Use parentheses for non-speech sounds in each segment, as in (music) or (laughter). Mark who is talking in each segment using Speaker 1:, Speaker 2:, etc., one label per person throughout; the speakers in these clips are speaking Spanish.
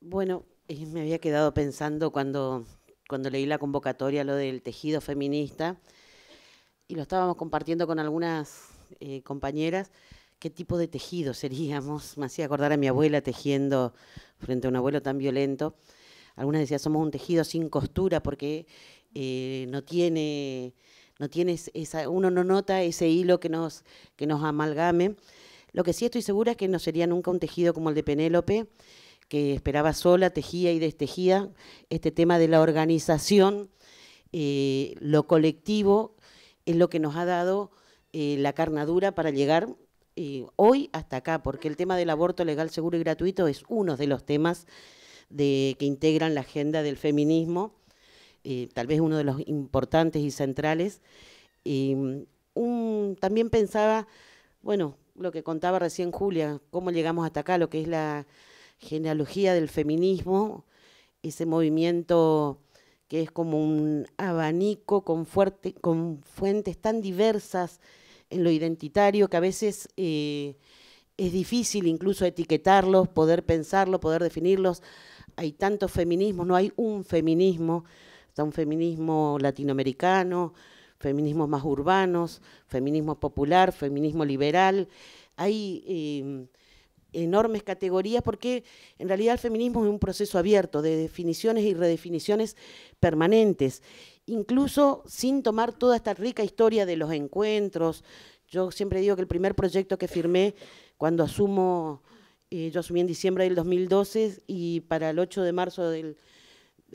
Speaker 1: Bueno, eh, me había quedado pensando cuando, cuando leí la convocatoria lo del tejido feminista y lo estábamos compartiendo con algunas eh, compañeras, qué tipo de tejido seríamos. (laughs) Me hacía acordar a mi abuela tejiendo frente a un abuelo tan violento. Algunas decían, somos un tejido sin costura porque eh, no tiene, no tiene esa, uno no nota ese hilo que nos, que nos amalgame. Lo que sí estoy segura es que no sería nunca un tejido como el de Penélope, que esperaba sola, tejía y destejía, este tema de la organización, eh, lo colectivo, es lo que nos ha dado eh, la carnadura para llegar hoy hasta acá, porque el tema del aborto legal, seguro y gratuito es uno de los temas que integran la agenda del feminismo eh, tal vez uno de los importantes y centrales. Eh, también pensaba, bueno, lo que contaba recién Julia, cómo llegamos hasta acá, lo que es la genealogía del feminismo, ese movimiento que es como un abanico con, fuerte, con fuentes tan diversas en lo identitario que a veces eh, es difícil incluso etiquetarlos, poder pensarlo, poder definirlos. Hay tantos feminismos, no hay un feminismo. Está un feminismo latinoamericano, feminismos más urbanos, feminismo popular, feminismo liberal. Hay em, enormes categorías porque en realidad el feminismo es un proceso abierto de definiciones y redefiniciones permanentes, incluso sin tomar toda esta rica historia de los encuentros. Yo siempre digo que el primer proyecto que firmé cuando asumo, eh, yo asumí en diciembre del 2012 y para el 8 de marzo del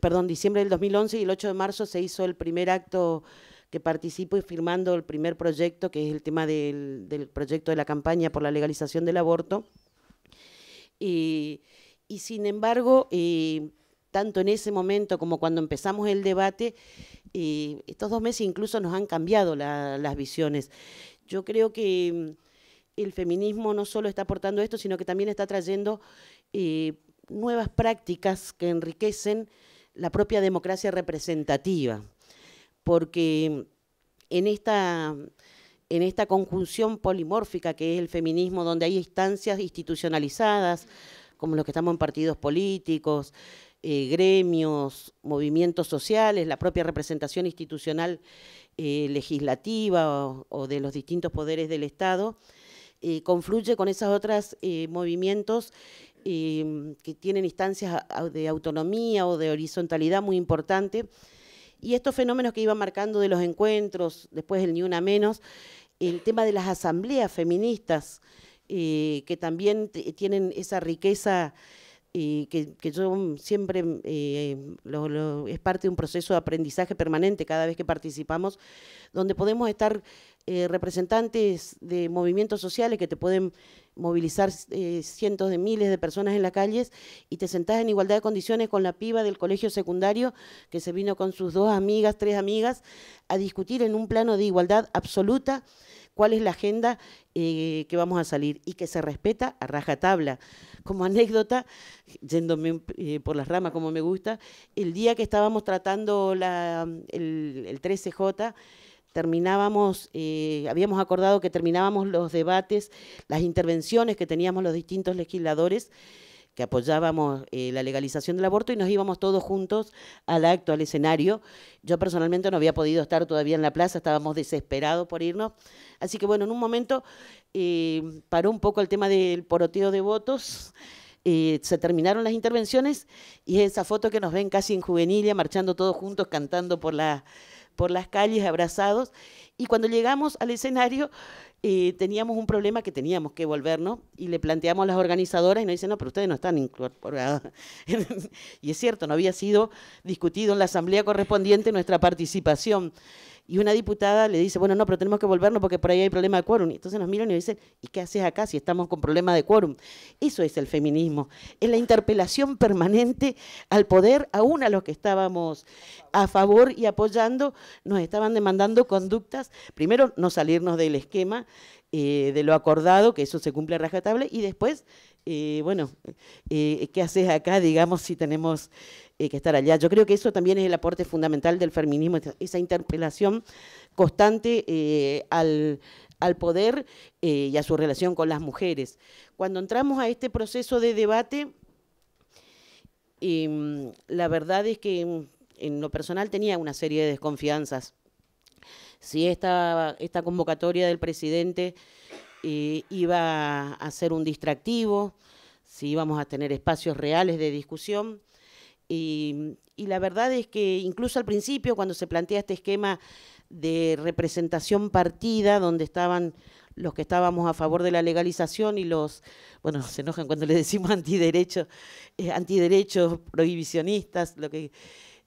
Speaker 1: perdón, diciembre del 2011 y el 8 de marzo se hizo el primer acto que participo y firmando el primer proyecto, que es el tema del, proyecto de la campaña por la legalización del aborto. Y, sin embargo, eh, tanto en ese momento como cuando empezamos el debate, eh, estos dos meses incluso nos han cambiado las visiones. Yo creo que mm, el feminismo no solo está aportando esto, sino que también está trayendo eh, nuevas prácticas que enriquecen la propia democracia representativa, porque en esta, en esta conjunción polimórfica que es el feminismo, donde hay instancias institucionalizadas, como los que estamos en partidos políticos, eh, gremios, movimientos sociales, la propia representación institucional eh, legislativa o de los distintos poderes del Estado, confluye con esos otros eh, movimientos em, que tienen instancias de autonomía o de horizontalidad muy importante. Y estos fenómenos que iban marcando de los encuentros, después el Ni Una Menos, el tema de las asambleas feministas, eh, que también tienen esa riqueza y que, que, yo mm, siempre mm, eh, es parte de un proceso de aprendizaje permanente cada vez que participamos, donde podemos estar eh, representantes de movimientos sociales que te pueden movilizar eh, cientos de miles de personas en las calles y te sentás en igualdad de condiciones con la piba del colegio secundario que se vino con sus dos amigas, tres amigas, a discutir en un plano de igualdad absoluta cuál es la agenda eh, que vamos a salir y que se respeta a rajatabla. Como anécdota, yéndome eh, por las ramas como me gusta, el día que estábamos tratando el, 13J, terminábamos, eh, habíamos acordado que terminábamos los debates, las intervenciones que teníamos los distintos legisladores que apoyábamos eh, la legalización del aborto y nos íbamos todos juntos al acto, al escenario. Yo personalmente no había podido estar todavía en la plaza, estábamos desesperados por irnos. Así que bueno, en un momento eh, paró un poco el tema del poroteo de votos. Eh, se terminaron las intervenciones y esa foto que nos ven casi en juvenilia, marchando todos juntos, cantando por la por las calles abrazados. Y cuando llegamos al escenario, eh, teníamos un problema que teníamos que volvernos y le planteamos a las organizadoras y nos dicen, no, pero ustedes no están incorporadas. (laughs) y es cierto, no había sido discutido en la asamblea correspondiente nuestra participación. Y una diputada le dice, bueno, no, pero tenemos que volvernos porque por ahí hay problema de quórum. Y entonces nos miran y dicen, ¿y qué haces acá si estamos con problema de quórum? Eso es el feminismo, es la interpelación permanente al poder, aún a los que estábamos a favor y apoyando, nos estaban demandando conductas, primero no salirnos del esquema eh, de lo acordado, que eso se cumple a y después eh, bueno, eh, ¿qué haces acá, digamos, si tenemos eh, que estar allá? Yo creo que eso también es el aporte fundamental del feminismo, esa interpelación constante al, poder y a su relación con las mujeres. Cuando entramos a este proceso de debate, em, la verdad es que en, lo personal tenía una serie de desconfianzas. Si esta convocatoria del presidente eh, iba a ser un distractivo, si íbamos a tener espacios reales de discusión. Y, la verdad es que incluso al principio, cuando se plantea este esquema de representación partida, donde estaban los que estábamos a favor de la legalización y los, bueno, se enojan cuando les decimos antiderechos, eh, antiderechos, prohibicionistas, lo que...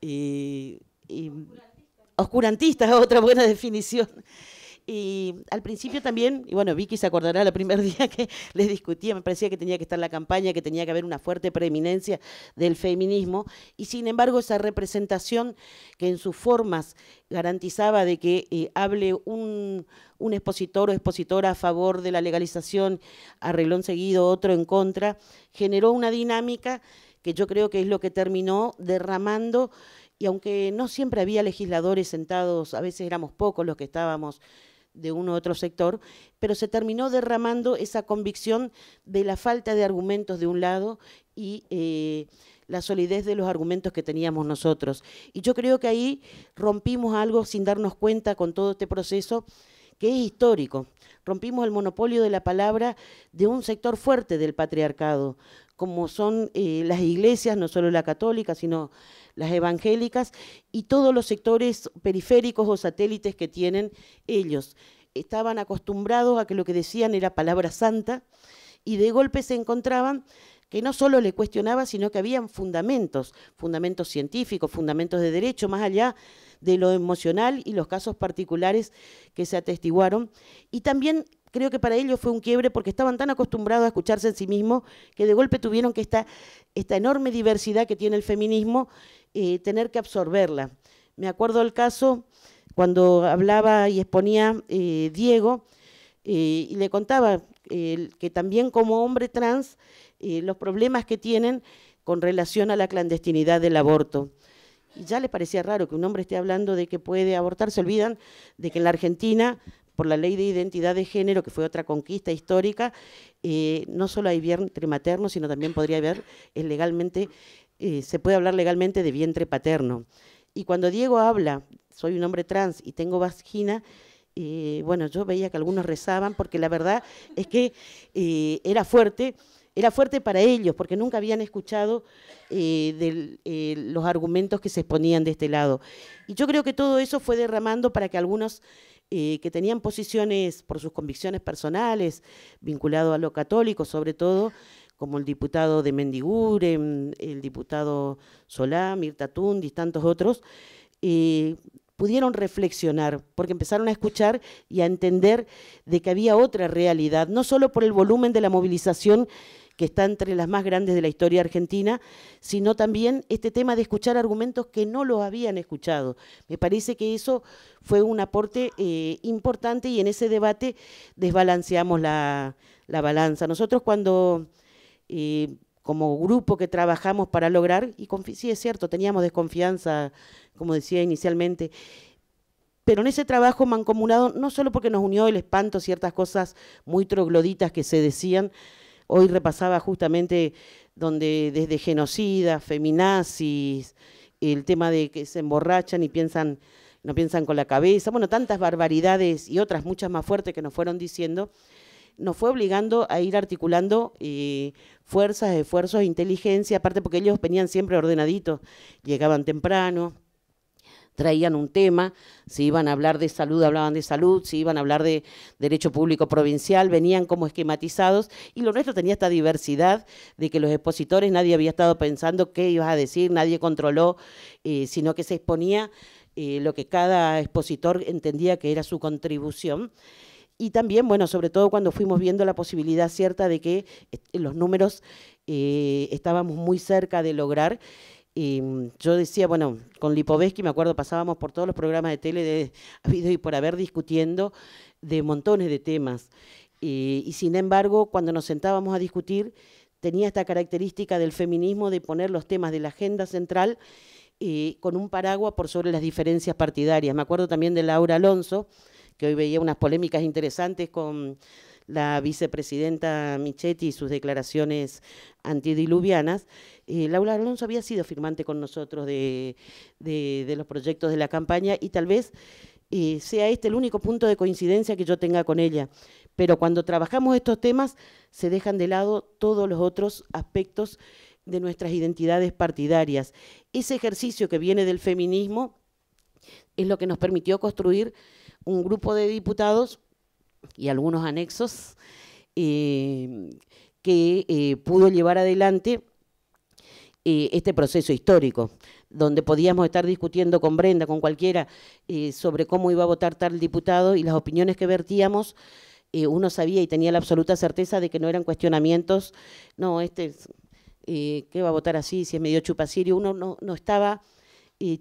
Speaker 1: Eh, oscurantistas, otra buena definición. Y al principio también, y bueno, Vicky se acordará el primer (laughs) día que les discutía, me parecía que tenía que estar la campaña, que tenía que haber una fuerte preeminencia del feminismo, y sin embargo esa representación que en sus formas garantizaba de que eh, hable un, un expositor o expositora a favor de la legalización, arreglón seguido, otro en contra, generó una dinámica que yo creo que es lo que terminó derramando, y aunque no siempre había legisladores sentados, a veces éramos pocos los que estábamos de uno u otro sector, pero se terminó derramando esa convicción de la falta de argumentos de un lado y eh, la solidez de los argumentos que teníamos nosotros. Y yo creo que ahí rompimos algo sin darnos cuenta con todo este proceso que es histórico. Rompimos el monopolio de la palabra de un sector fuerte del patriarcado como son eh, las iglesias, no solo la católica, sino las evangélicas, y todos los sectores periféricos o satélites que tienen ellos. Estaban acostumbrados a que lo que decían era palabra santa y de golpe se encontraban que no solo le cuestionaba, sino que habían fundamentos, fundamentos científicos, fundamentos de derecho, más allá de lo emocional y los casos particulares que se atestiguaron, y también creo que para ellos fue un quiebre porque estaban tan acostumbrados a escucharse en sí mismos que de golpe tuvieron que esta, esta enorme diversidad que tiene el feminismo, eh, tener que absorberla. Me acuerdo el caso cuando hablaba y exponía eh, Diego eh, y le contaba que también como hombre trans los problemas que tienen con relación a la clandestinidad del aborto. Y ya les parecía raro que un hombre esté hablando de que puede abortar, se olvidan de que en la Argentina por la ley de identidad de género, que fue otra conquista histórica, eh, no solo hay vientre materno, sino también podría haber legalmente, eh, se puede hablar legalmente de vientre paterno. Y cuando Diego habla, soy un hombre trans y tengo vagina, eh, bueno, yo veía que algunos rezaban porque la verdad es que era fuerte era fuerte para ellos porque nunca habían escuchado los argumentos que se exponían de este lado. Y yo creo que todo eso fue derramando para que algunos eh, que tenían posiciones por sus convicciones personales, vinculado a lo católico sobre todo, como el diputado de Mendigure, el diputado Solá, Mirta y tantos otros, eh, pudieron reflexionar, porque empezaron a escuchar y a entender de que había otra realidad, no solo por el volumen de la movilización que está entre las más grandes de la historia argentina, sino también este tema de escuchar argumentos que no los habían escuchado. Me parece que eso fue un aporte eh, importante y en ese debate desbalanceamos la, balanza. Nosotros cuando... Eh, como grupo que trabajamos para lograr, y sí es cierto, teníamos desconfianza, como decía inicialmente, pero en ese trabajo mancomunado, no solo porque nos unió el espanto ciertas cosas muy trogloditas que se decían, Hoy repasaba justamente donde desde genocidas, feminazis, el tema de que se emborrachan y piensan, no piensan con la cabeza, bueno, tantas barbaridades y otras muchas más fuertes que nos fueron diciendo, nos fue obligando a ir articulando eh, fuerzas, esfuerzos, inteligencia, aparte porque ellos venían siempre ordenaditos, llegaban temprano, traían un tema, si iban a hablar de salud, hablaban de salud, si iban a hablar de derecho público provincial, venían como esquematizados y lo nuestro tenía esta diversidad de que los expositores, nadie había estado pensando qué ibas a decir, nadie controló, eh, sino que se exponía eh, lo que cada expositor entendía que era su contribución y también, bueno, sobre todo cuando fuimos viendo la posibilidad cierta de que eh, los números estábamos muy cerca de lograr y mm, yo decía, bueno, con Lipovetsky, me acuerdo, pasábamos por todos los programas de tele de (laughs) habido y por haber discutiendo de montones de temas. Y, sin embargo, cuando nos sentábamos a discutir, tenía esta característica del feminismo de poner los temas de la agenda central con un paraguas por sobre las diferencias partidarias. Me acuerdo también de Laura Alonso, que hoy veía unas polémicas interesantes con la vicepresidenta Michetti y sus declaraciones antidiluvianas, eh, Laura Alonso había sido firmante con nosotros de, los proyectos de la campaña y tal vez eh, sea este el único punto de coincidencia que yo tenga con ella. Pero cuando trabajamos estos temas se dejan de lado todos los otros aspectos de nuestras identidades partidarias. Ese ejercicio que viene del feminismo es lo que nos permitió construir un grupo de diputados y algunos anexos eh, que pudo llevar adelante este proceso histórico, donde podíamos estar discutiendo con Brenda, con cualquiera, eh, sobre cómo iba a votar tal diputado y las opiniones que vertíamos, eh, uno sabía y tenía la absoluta certeza de que no eran cuestionamientos, no, este, eh, ¿qué va a votar así? Si es medio chupacirio, uno no, estaba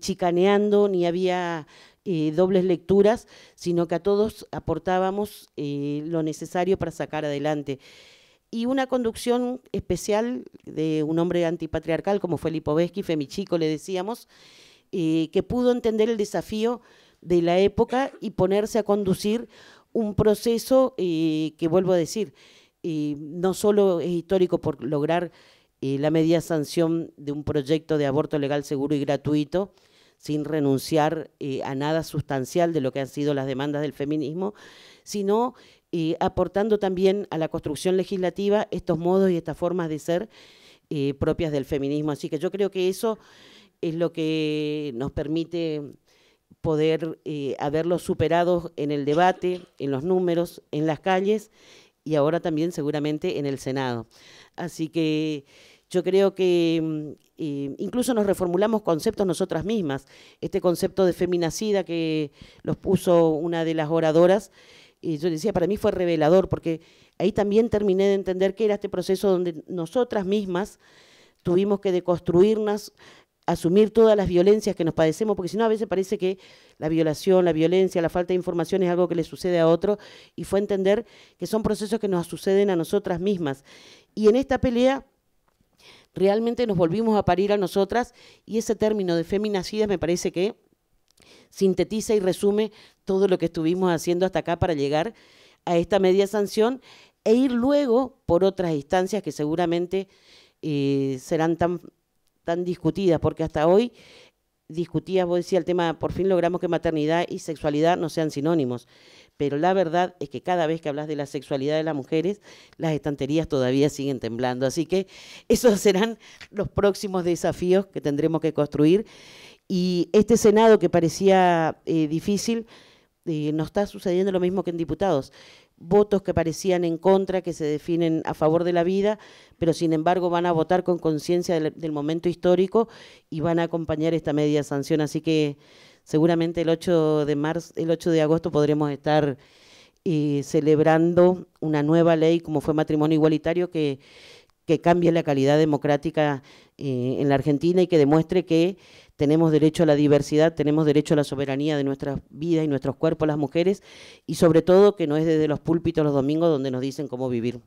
Speaker 1: chicaneando ni había dobles lecturas, sino que a todos aportábamos lo necesario para sacar adelante y una conducción especial de un hombre antipatriarcal como fue Lipovetsky, Femichico, le decíamos, eh, que pudo entender el desafío de la época y ponerse a conducir un proceso eh, que, vuelvo a decir, eh, no solo es histórico por lograr la media sanción de un proyecto de aborto legal, seguro y gratuito, sin renunciar a nada sustancial de lo que han sido las demandas del feminismo, sino y aportando también a la construcción legislativa estos modos y estas formas de ser eh, propias del feminismo. Así que yo creo que eso es lo que nos permite poder eh, haberlos superado en el debate, en los números, en las calles y ahora también seguramente en el Senado. Así que yo creo que mm, eh, incluso nos reformulamos conceptos nosotras mismas. Este concepto de feminacida que los puso una de las oradoras, y yo decía, para mí fue revelador, porque ahí también terminé de entender que era este proceso donde nosotras mismas tuvimos que deconstruirnos, asumir todas las violencias que nos padecemos, porque si no a veces parece que la violación, la violencia, la falta de información es algo que le sucede a otro, y fue entender que son procesos que nos suceden a nosotras mismas. Y en esta pelea realmente nos volvimos a parir a nosotras, y ese término de feminacidas me parece que sintetiza y resume todo lo que estuvimos haciendo hasta acá para llegar a esta media sanción e ir luego por otras instancias que seguramente eh, serán tan, tan discutidas, porque hasta hoy discutías, vos decías el tema, por fin logramos que maternidad y sexualidad no sean sinónimos, pero la verdad es que cada vez que hablas de la sexualidad de las mujeres, las estanterías todavía siguen temblando, así que esos serán los próximos desafíos que tendremos que construir y este Senado que parecía eh, difícil, eh, nos está sucediendo lo mismo que en diputados. Votos que parecían en contra, que se definen a favor de la vida, pero sin embargo van a votar con conciencia del, momento histórico y van a acompañar esta media sanción. Así que seguramente el 8 de, marzo, el 8 de agosto podremos estar eh, celebrando una nueva ley como fue matrimonio igualitario que, cambie la calidad democrática eh, en la Argentina y que demuestre que tenemos derecho a la diversidad, tenemos derecho a la soberanía de nuestras vidas y nuestros cuerpos, las mujeres, y sobre todo que no es desde los púlpitos los domingos donde nos dicen cómo vivir.